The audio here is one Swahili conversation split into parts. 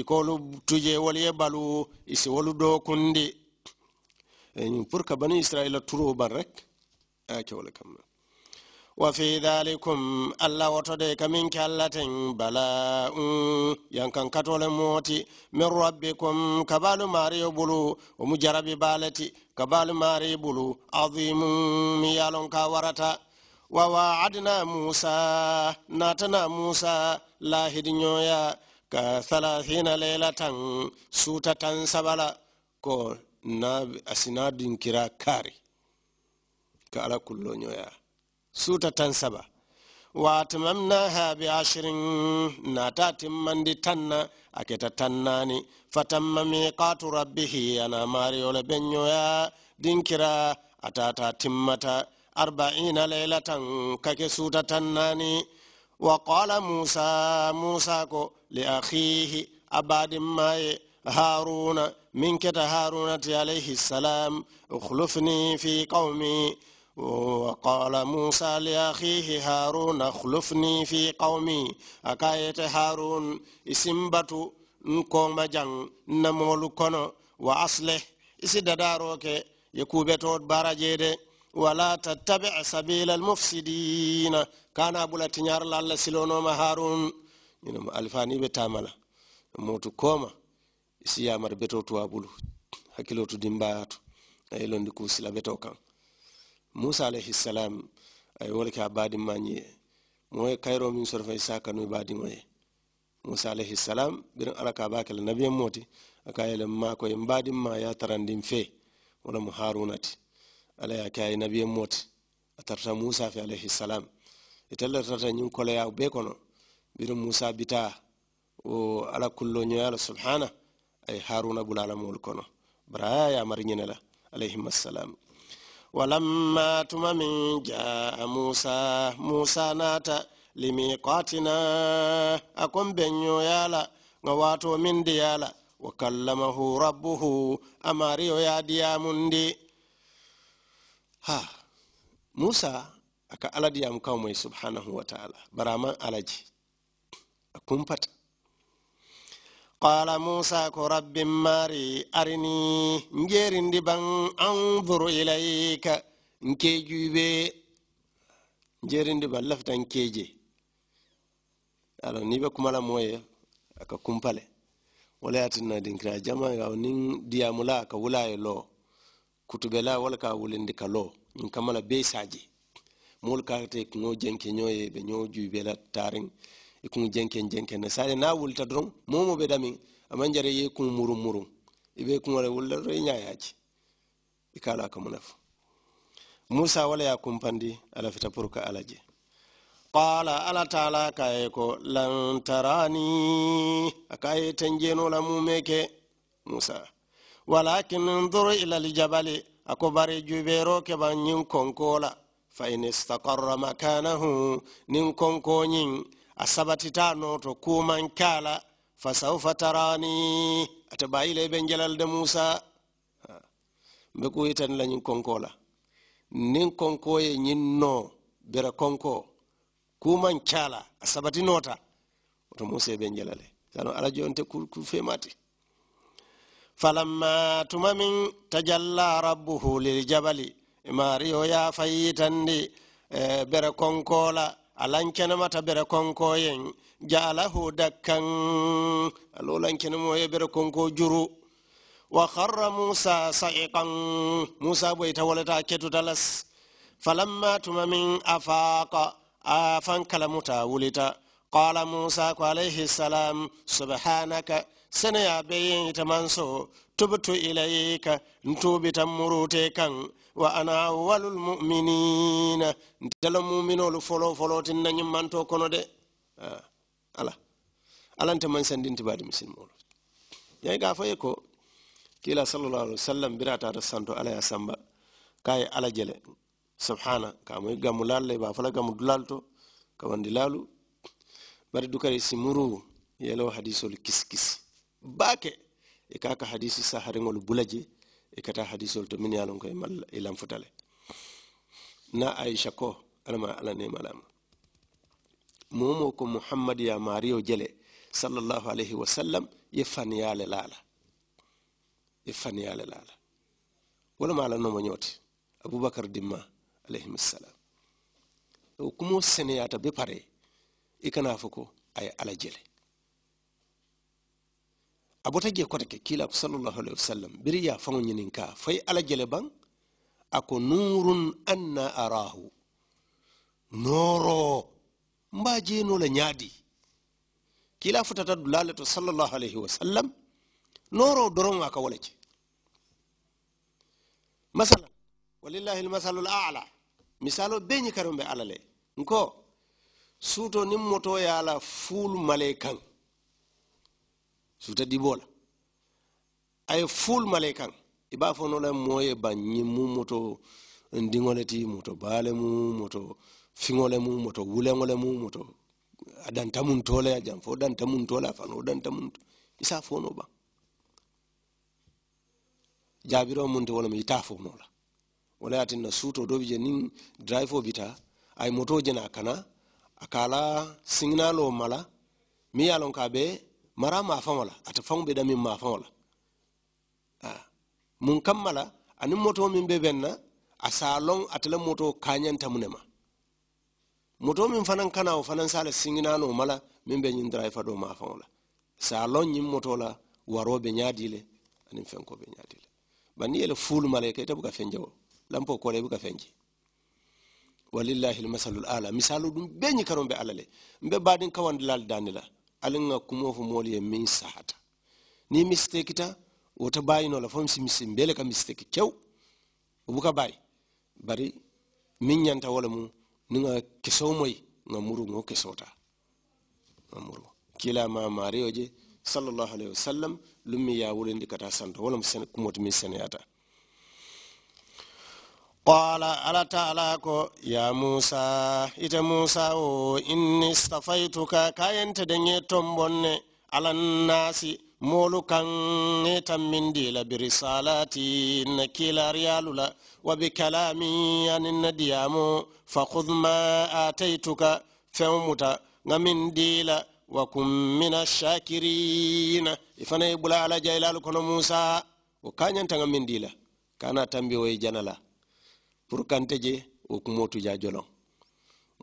ikolu tuje wole balu isi wolu do kundi pour que bani israila turo ban rek kewole kamma wa fi dhalikum allah wotode kamin ke allaten balau yankan katole mooti min rabbikum kabalu mari e bulu omu jarabi baleti kabalu mari e bulu adimu mi yalon ka warata wa waadna musa natana musa lahidi ñoya ka salahina lailatan sutatan sabala ko na asina dinkira kare ka ala kullo nyoya tan saba wa tamamna ha bi ashirin na ta timmandi tanna a keta ni. fatan mami katu rabbihi ana mari ole benyoya dinkira a ta ta timmata Arba'in ka arba'ina su ta tanna ni wa qala musa musa ko لأخيه أباد ماي هارون من كت هارون عليه السلام اخلفني في قومي وقال موسى لأخيه هارون اخلفني في قومي أكاية هارون اسمبتو نكوم جن نمول كنو وأصلح إسدداروك يكوبتو بارجيدي ولا تتبع سبيل المفسدين كان أبو لتنيار لالسلونو هارون ñinoma alfani ɓe tamala motu koma siyamar beto tu hakkilotu dimbayatu aye londi ku sila beto kan musa alayhisalam aye wole ke a badimmañiye moye kayro min sorfa isa kanu badimoye musa alayhi alayhisalam birin ala ka ba kela nabiyen moti aka yele makoye mbadimma ya tarandin fe wala mo harunati ala ya ke aye nabiyen moti a tarta musa fe alayhi alayhisalam itelle tarta ñin koleya be kono biri musa bita o ala kulloñoyala subhana ay haruna bulalamol kono bara yamari ñene la walamma tuma min jaa musa musa naata limiqatina akon beñoyala ŋa wato min diyala wa rabbuhu amariyo ya diyamundi ha musa aka ala diyamu subhanahu wa taala barama alaji kumpat qala musa ko rabbi mari arini njerindi ban anzuru ilayka nkejuɓe njerindi ban lafitan keje alors ni ɓe kumala moye aka kumpale wala yatinna dinkira jama ga nin diyamula aka wulaye loo kutubela wala ka wulindi ka loo ñin kamala be saji moolu ka te kuŋo jenke ñoo ye ɓe ñoo juubela tariŋ ikun jenken jenken sare na wulta don momo be dami aman ye kun murum murum ibe kun wala wulla re nya yaji ikala ka munafu musa wala ya kumpandi ala fita purka alaje qala ala taala kaye ko lan tarani akaye tenjeno la mumeke musa walakin ndur ila aljabali ako bare jubero ke banyin konkola fa in istaqarra makanahu nin konkoñin asabati tano to kuman kala fasaufa tarani ate bayile jalal de musa mbe ko yitan lañ ñin konko la nin konko ye nin no bere konko kuman kala asabati nota to musa ben jalale kano ala jonte ku ku femati falamma tumamin tajalla rabbuhu lil liljabali mariyo ya fayitandi eh, bere konkola alancanamata bere konkoyen jaalahu dakkan alolancanamo ye bere konko juru wa harra musa saikan musa boyita woleta ketutalas falamma tuma min afaqa afan kalamuta wulita qala musa ko alayhi salam subhanaka seneya ɓeyen itamanso tobto ilayka ntuɓi tan murute kan wa ana awalul muminina ntala muminolu folo folo tinna ñimmanto kono de ala alante man sandinti baadi musilmolu yay ga foye ko kila sallallah alih wa sallam biratata santo ala ya samba kaye ala jele subhana kamoy gamu lalla ba fala gamu dulal to kawandi lalu bari dukari si muru yelo hadisol kiskis kis. jibbake e kaka hadisi saharigol bulaji e kata hadisol to min yalon koye malla e lamfutale na aicha ko alama alanemalama momo ko muhammad ya mario jele sallllahu alayhi wasallam ye fanyale lala ye fanyale lala walama alannomo ñoote aboubacar dimma alayhimsalam o kumo seneyata be pare e kana fo ko aye ala jele abota je kota ke kila sallallahu alaihi wasallam biriya fango nyinin ka fai ala jele ban ako nurun anna arahu noro mba jeno la nyadi kila dulala dulalatu sallallahu alaihi wasallam noro doron aka wala ce masalan walillahi almasalul a'la misalo benyi karon bai alale nko suto nin moto yala ful male kan suta dibola ay ful malay kan i b'a fɔ nola moye bañi mu moto ndiŋole ti moto baale mu moto fiŋole mu moto wuleŋole mu moto a danta mun tole a fo danta mun tole a fano danta mun isa no ba jaabiro munte wala mi fo no la wala yatinna suuto do bije nin drive o bita ay moto jena kana akala signalo mala mi yalon ka be mara maa la ate faŋo be da miŋ la ah, muŋ kamma la aniŋ motoo miŋ be beŋ na a se a loŋ ate le motoo kaañanta mu ne ma motoo miŋ fanaŋ kana o fanaŋ se a le siŋinaanoo ma la miŋ be ñiŋ dara i fadoo la se a loŋ ñiŋ motoo la waroo be ñaadii le aniŋ fenkoo be ñaadii le bari niŋ ye le fuulu ma la i ka ite buka feŋ je wo lampoo koo la i buka feŋ je walillahi lmasalul ala misaalu ɗum bee ñikaroo be alla le mbe baadiŋ kawandilaalu daani la alinga ŋa kumo fo moolu ye miŋ sahata niŋ mistekita wota bayino la fo misi misin bee le ka mistake kew wo buka bayi bari miŋ ñanta wo mu niŋ ŋa kesowo moyi ŋa muru ŋo kesoo ta ŋa muru kila ma mari oje sallallahu alaihi wasallam lummi ya wulindi kata santo wala mu sen kumoti min yata قال ألا تعالى يا موسى إذا موسى إني استفيتك كاين تدني تنبون على الناس مولو كان تمن ديلا برسالاتي نكيلا ريالولا وبكلامي يعني النديامو فخذ ما آتيتك فومتا غمن ديلا وكن من الشاكرين إفنا يبلا على جيلال موسى وكان ينتغى من ديلا كان تنبيه جنلا pour kante je wo kumo tuja jolon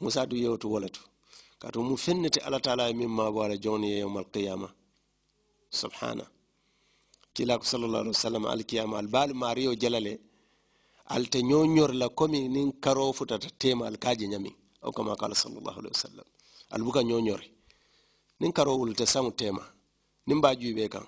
musa du yewtu wolatu kato mu fennete ala taala e min ma wala joni ye yawmal qiyama subhana kila ko sallallahu alaihi wasallam al qiyama al bal mariyo jalale alte ñoñor la komi nin karo futata tema al kaji nyami o kama kala sallallahu alaihi wasallam al buka ñoñori nin karo wulta samu tema nin ba juube kan